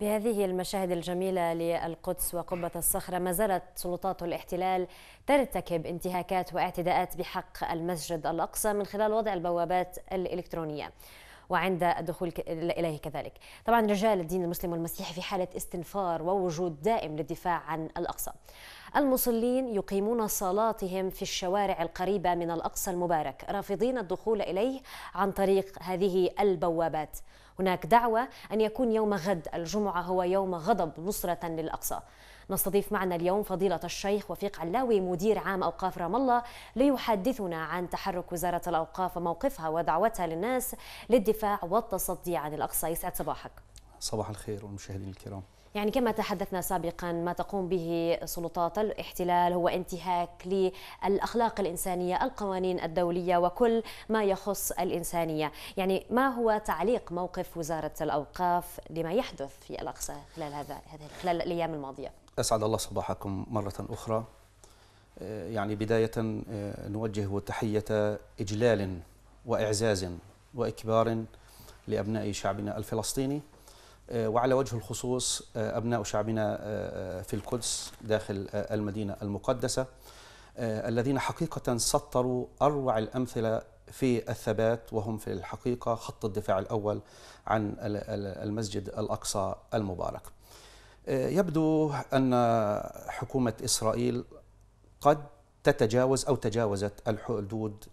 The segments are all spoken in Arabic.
بهذه المشاهد الجميلة للقدس وقبة الصخرة ما زالت سلطات الاحتلال ترتكب انتهاكات واعتداءات بحق المسجد الأقصى من خلال وضع البوابات الإلكترونية وعند الدخول إليه كذلك طبعا رجال الدين المسلم والمسيحي في حالة استنفار ووجود دائم للدفاع عن الأقصى المصلين يقيمون صلاتهم في الشوارع القريبة من الأقصى المبارك رافضين الدخول إليه عن طريق هذه البوابات هناك دعوة أن يكون يوم غد الجمعة هو يوم غضب نصرة للأقصى نستضيف معنا اليوم فضيلة الشيخ وفيق علاوي مدير عام أوقاف رام الله ليحدثنا عن تحرك وزارة الأوقاف وموقفها ودعوتها للناس للدفاع والتصدي عن الأقصى يسعد صباحك صباح الخير والمشاهدين الكرام يعني كما تحدثنا سابقا ما تقوم به سلطات الاحتلال هو انتهاك للاخلاق الانسانيه، القوانين الدوليه وكل ما يخص الانسانيه، يعني ما هو تعليق موقف وزاره الاوقاف لما يحدث في الاقصى خلال هذا خلال الايام الماضيه؟ أسعد الله صباحكم مرة أخرى آه، يعني بداية آه، نوجه تحية إجلال وإعزاز وإكبار لأبناء شعبنا الفلسطيني آه، وعلى وجه الخصوص أبناء شعبنا في القدس داخل المدينة المقدسة الذين حقيقة سطروا أروع الأمثلة في الثبات وهم في الحقيقة خط الدفاع الأول عن المسجد الأقصى المبارك يبدو أن حكومة إسرائيل قد تتجاوز أو تجاوزت الحدود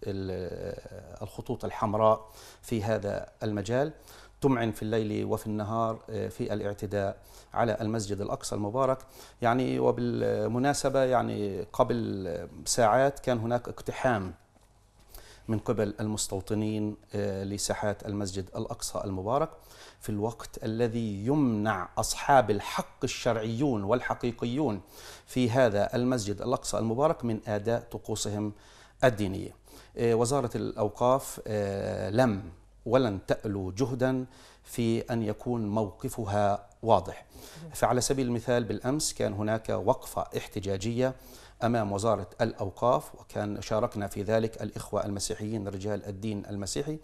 الخطوط الحمراء في هذا المجال تمعن في الليل وفي النهار آه، في الاعتداء على المسجد الأقصى المبارك يعني وبالمناسبة يعني قبل ساعات كان هناك اقتحام من قبل المستوطنين آه، لساحات المسجد الأقصى المبارك في الوقت الذي يمنع أصحاب الحق الشرعيون والحقيقيون في هذا المسجد الأقصى المبارك من أداء طقوسهم الدينية آه، وزارة الأوقاف آه، لم ولن تألو جهدا في أن يكون موقفها واضح فعلى سبيل المثال بالأمس كان هناك وقفة احتجاجية أمام وزارة الأوقاف وكان شاركنا في ذلك الإخوة المسيحيين رجال الدين المسيحي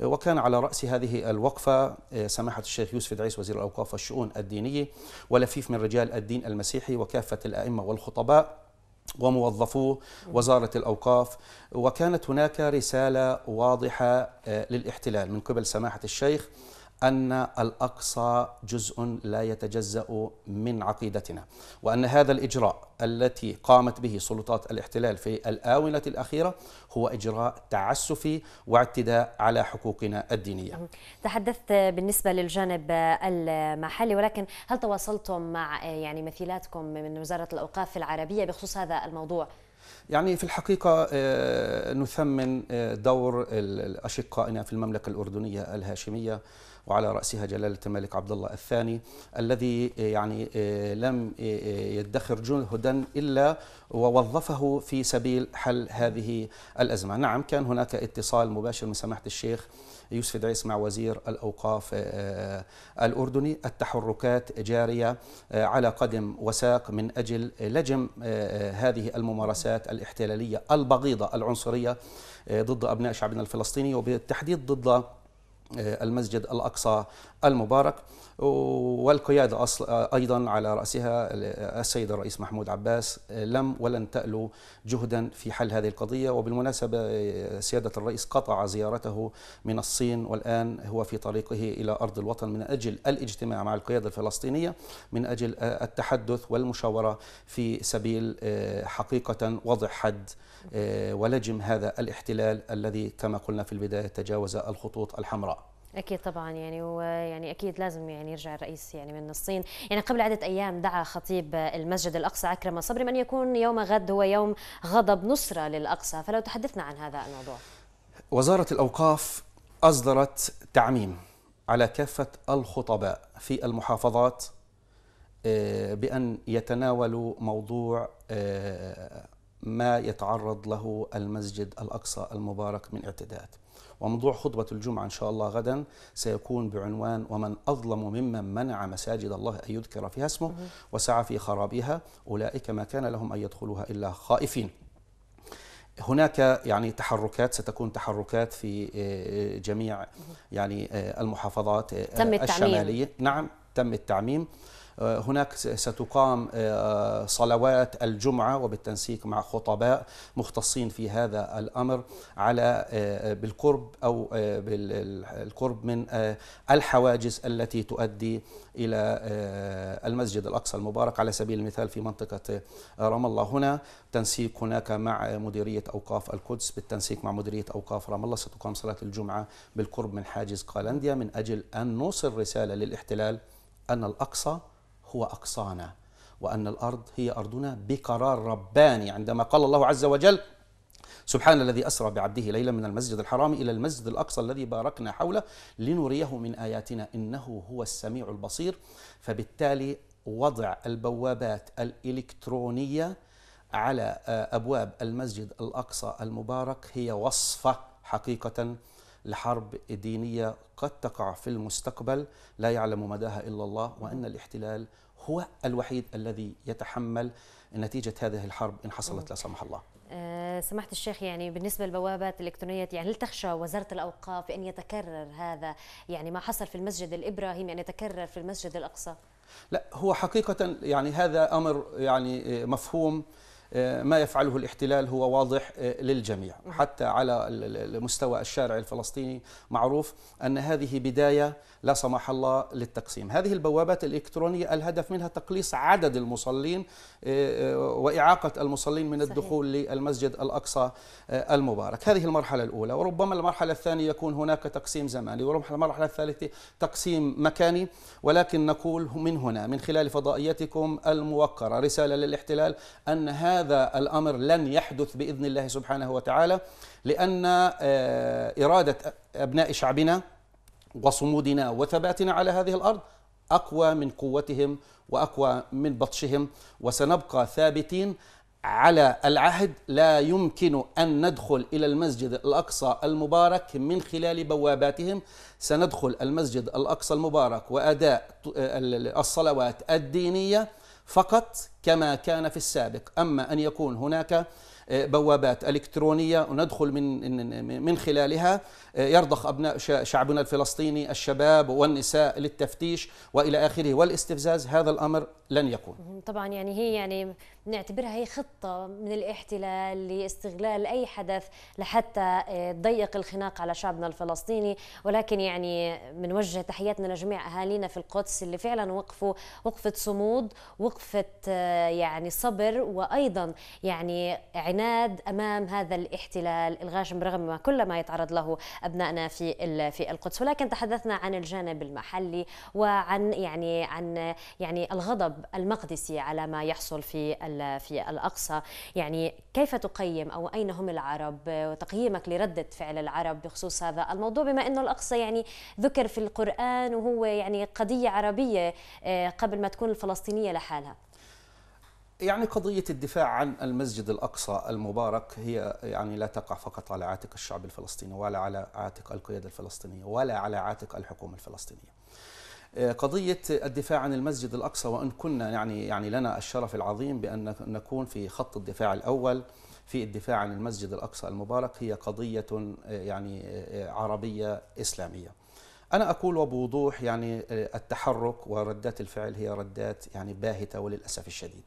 وكان على رأس هذه الوقفة آه، سماحة الشيخ يوسف دعيس وزير الأوقاف والشؤون الدينية ولفيف من رجال الدين المسيحي وكافة الأئمة والخطباء وموظفو وزارة الأوقاف وكانت هناك رسالة واضحة آه، للاحتلال من قبل سماحة الشيخ أن الأقصى جزء لا يتجزأ من عقيدتنا وأن هذا الإجراء التي قامت به سلطات الاحتلال في الآونة الأخيرة هو إجراء تعسفي واعتداء على حقوقنا الدينية تحدثت بالنسبة للجانب المحلي ولكن هل تواصلتم مع يعني مثيلاتكم من وزارة الأوقاف العربية بخصوص هذا الموضوع؟ يعني في الحقيقة آه، نثمن آه، دور أشقائنا في المملكة الأردنية الهاشمية وعلى رأسها جلالة الملك عبد الله الثاني الذي آه، يعني لم يدخر جهدا إلا ووظفه في سبيل حل هذه الأزمة نعم كان هناك اتصال مباشر من سماحة الشيخ يوسف دعيس مع وزير الأوقاف الأردني التحركات جارية على قدم وساق من أجل لجم هذه الممارسات السياسات الاحتلالية البغيضة العنصرية آه، ضد أبناء شعبنا الفلسطيني وبالتحديد ضد آه، المسجد الأقصى المبارك والقيادة أصل أيضا على رأسها السيد الرئيس محمود عباس لم ولن تألو جهدا في حل هذه القضية وبالمناسبة سيادة الرئيس قطع زيارته من الصين والآن هو في طريقه إلى أرض الوطن من أجل الاجتماع مع القيادة الفلسطينية من أجل التحدث والمشاورة في سبيل حقيقة وضع حد ولجم هذا الاحتلال الذي كما قلنا في البداية تجاوز الخطوط الحمراء اكيد طبعا يعني ويعني اكيد لازم يعني يرجع الرئيس يعني من الصين، يعني قبل عده ايام دعا خطيب المسجد الاقصى عكرمه صبري من يكون يوم غد هو يوم غضب نصره للاقصى، فلو تحدثنا عن هذا الموضوع. وزاره الاوقاف اصدرت تعميم على كافه الخطباء في المحافظات آه، بان يتناولوا موضوع آه، ما يتعرض له المسجد الاقصى المبارك من اعتداءات. وموضوع خطبة الجمعة إن شاء الله غدا سيكون بعنوان ومن أظلم ممن منع مساجد الله أن يذكر فيها اسمه وسعى في خرابها أولئك ما كان لهم أن يدخلوها إلا خائفين هناك يعني تحركات ستكون تحركات في آه، آه، جميع يعني آه، المحافظات تم التعميم. الشماليه نعم تم التعميم آه، هناك ستقام آه، صلوات الجمعة وبالتنسيق مع خطباء مختصين في هذا الأمر على آه، بالقرب أو بالقرب من الحواجز التي تؤدي إلى المسجد الأقصى المبارك على سبيل المثال في منطقة رام الله هنا تنسيق هناك مع مديرية أوقاف القدس بالتنسيق مع مديرية أوقاف رام الله ستقام صلاة الجمعة بالقرب من حاجز قالنديا من أجل أن نوصل رسالة للاحتلال أن الأقصى هو أقصانا وأن الأرض هي أرضنا بقرار رباني عندما قال الله عز وجل سبحان الذي أسرى بعبده ليلا من المسجد الحرام إلى المسجد الأقصى الذي باركنا حوله لنريه من آياتنا إنه هو السميع البصير فبالتالي وضع البوابات الإلكترونية على آه، أبواب المسجد الأقصى المبارك هي وصفة حقيقة لحرب دينية قد تقع في المستقبل لا يعلم مداها إلا الله وأن الاحتلال هو الوحيد الذي يتحمل نتيجة هذه الحرب إن حصلت لا سمح الله آه، سمحت الشيخ يعني بالنسبة للبوابات الإلكترونية يعني هل تخشى وزارة الأوقاف أن يتكرر هذا يعني ما حصل في المسجد الإبراهيمي أن يتكرر في المسجد الأقصى؟ لا هو حقيقة يعني هذا أمر يعني مفهوم آه، ما يفعله الاحتلال هو واضح آه، للجميع نعم. حتى على مستوى الشارع الفلسطيني معروف أن هذه بداية لا سمح الله للتقسيم هذه البوابات الإلكترونية الهدف منها تقليص عدد المصلين آه، وإعاقة المصلين من الدخول صحيح. للمسجد الأقصى المبارك هذه المرحلة الأولى وربما المرحلة الثانية يكون هناك تقسيم زماني وربما المرحلة الثالثة تقسيم مكاني ولكن نقول من هنا من خلال فضائيتكم الموقرة رسالة للاحتلال أن هذا هذا الامر لن يحدث باذن الله سبحانه وتعالى لان آه، اراده ابناء شعبنا وصمودنا وثباتنا على هذه الارض اقوى من قوتهم واقوى من بطشهم وسنبقى ثابتين على العهد لا يمكن ان ندخل الى المسجد الاقصى المبارك من خلال بواباتهم سندخل المسجد الاقصى المبارك واداء آه، الصلوات الدينيه فقط كما كان في السابق أما أن يكون هناك بوابات الكترونيه وندخل من من خلالها يرضخ ابناء شعبنا الفلسطيني الشباب والنساء للتفتيش والى اخره والاستفزاز هذا الامر لن يكون. طبعا يعني هي يعني نعتبرها هي خطه من الاحتلال لاستغلال اي حدث لحتى آه، تضيق الخناق على شعبنا الفلسطيني ولكن يعني بنوجه تحياتنا لجميع اهالينا في القدس اللي فعلا وقفوا وقفه صمود، وقفه آه، يعني صبر وايضا يعني عنايه العناد امام هذا الاحتلال الغاشم رغم كل ما يتعرض له ابنائنا في في القدس ولكن تحدثنا عن الجانب المحلي وعن يعني عن يعني الغضب المقدسي على ما يحصل في في الاقصى يعني كيف تقيم او اين هم العرب وتقييمك لرده فعل العرب بخصوص هذا الموضوع بما انه الاقصى يعني ذكر في القران وهو يعني قضيه عربيه آه، قبل ما تكون الفلسطينيه لحالها يعني قضية الدفاع عن المسجد الأقصى المبارك هي يعني لا تقع فقط على عاتق الشعب الفلسطيني ولا على عاتق القيادة الفلسطينية ولا على عاتق الحكومة الفلسطينية. آه، قضية الدفاع عن المسجد الأقصى وإن كنا يعني يعني لنا الشرف العظيم بأن نكون في خط الدفاع الأول في الدفاع عن المسجد الأقصى المبارك هي قضية آه، يعني آه، عربية إسلامية. أنا أقول وبوضوح يعني آه، التحرك وردات الفعل هي ردات يعني باهتة وللأسف الشديد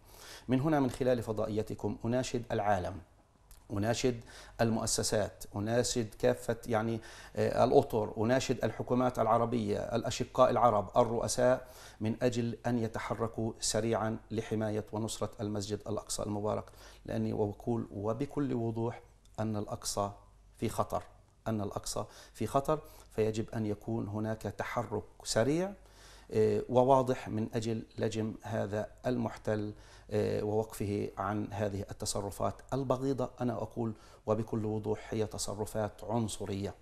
من هنا من خلال فضائيتكم أناشد العالم أناشد المؤسسات أناشد كافة يعني آه، الأطر أناشد الحكومات العربية الأشقاء العرب الرؤساء من أجل أن يتحركوا سريعا لحماية ونصرة المسجد الأقصى المبارك لأني وأقول وبكل وضوح أن الأقصى في خطر أن الأقصى في خطر فيجب أن يكون هناك تحرك سريع آه، وواضح من أجل لجم هذا المحتل آه، ووقفه عن هذه التصرفات البغيضة أنا أقول وبكل وضوح هي تصرفات عنصرية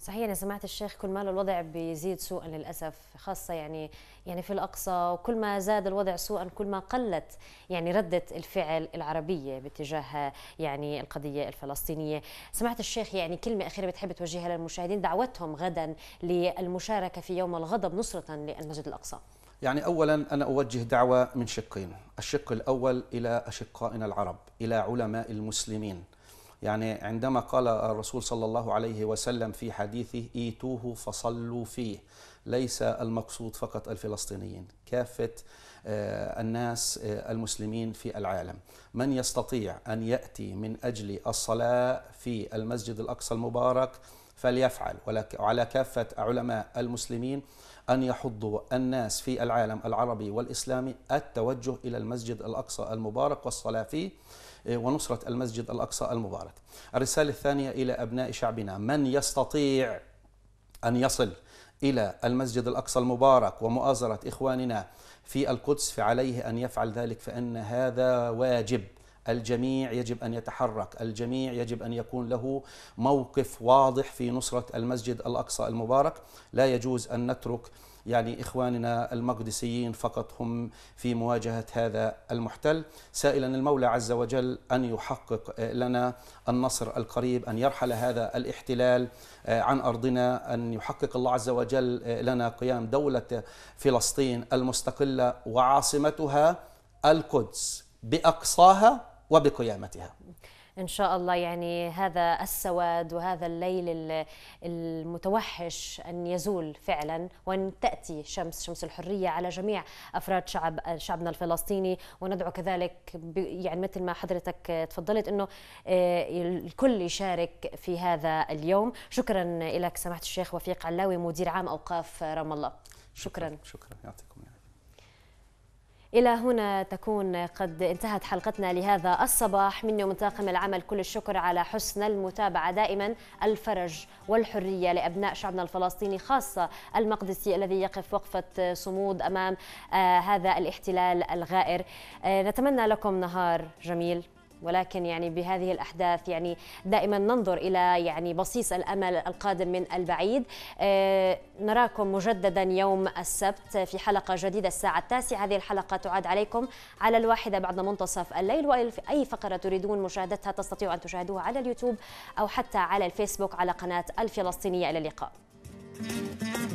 صحيح انا سمعت الشيخ كل ما الوضع بيزيد سوءا للاسف خاصه يعني يعني في الاقصى وكل ما زاد الوضع سوءا كل ما قلت يعني رده الفعل العربيه باتجاه يعني القضيه الفلسطينيه سمعت الشيخ يعني كلمه اخيره بتحب توجهها للمشاهدين دعوتهم غدا للمشاركه في يوم الغضب نصره للمسجد الاقصى يعني اولا انا اوجه دعوه من شقين الشق الاول الى اشقائنا العرب الى علماء المسلمين يعني عندما قال الرسول صلى الله عليه وسلم في حديثه ايتوه فصلوا فيه ليس المقصود فقط الفلسطينيين كافه آه، الناس آه، المسلمين في العالم من يستطيع ان ياتي من اجل الصلاه في المسجد الاقصى المبارك فليفعل وعلى كافه علماء المسلمين أن يحض الناس في العالم العربي والإسلامي التوجه إلى المسجد الأقصى المبارك والصلاة فيه إيه، ونصرة المسجد الأقصى المبارك الرسالة الثانية إلى أبناء شعبنا من يستطيع أن يصل إلى المسجد الأقصى المبارك ومؤازرة إخواننا في القدس فعليه أن يفعل ذلك فإن هذا واجب الجميع يجب ان يتحرك، الجميع يجب ان يكون له موقف واضح في نصره المسجد الاقصى المبارك، لا يجوز ان نترك يعني اخواننا المقدسيين فقط هم في مواجهه هذا المحتل، سائلا المولى عز وجل ان يحقق لنا النصر القريب، ان يرحل هذا الاحتلال آه، عن ارضنا، ان يحقق الله عز وجل آه، لنا قيام دوله فلسطين المستقله وعاصمتها القدس باقصاها وبقيامتها ان شاء الله يعني هذا السواد وهذا الليل المتوحش ان يزول فعلا وان تاتي شمس شمس الحريه على جميع افراد شعب شعبنا الفلسطيني وندعو كذلك يعني مثل ما حضرتك تفضلت انه آه، الكل يشارك في هذا اليوم شكرا لك سماحه الشيخ وفيق علاوي مدير عام اوقاف رام الله شكرا شكرا, شكرا. يعطيكم إلى هنا تكون قد انتهت حلقتنا لهذا الصباح مني ومن طاقم العمل كل الشكر على حسن المتابعة دائما الفرج والحرية لأبناء شعبنا الفلسطيني خاصة المقدسي الذي يقف وقفة صمود أمام آه، هذا الاحتلال الغائر آه، نتمنى لكم نهار جميل ولكن يعني بهذه الأحداث يعني دائما ننظر إلى يعني بصيص الأمل القادم من البعيد آه، نراكم مجددا يوم السبت في حلقة جديدة الساعة التاسعة هذه الحلقة تعاد عليكم على الواحدة بعد منتصف الليل وأي فقرة تريدون مشاهدتها تستطيعوا أن تشاهدوها على اليوتيوب أو حتى على الفيسبوك على قناة الفلسطينية إلى اللقاء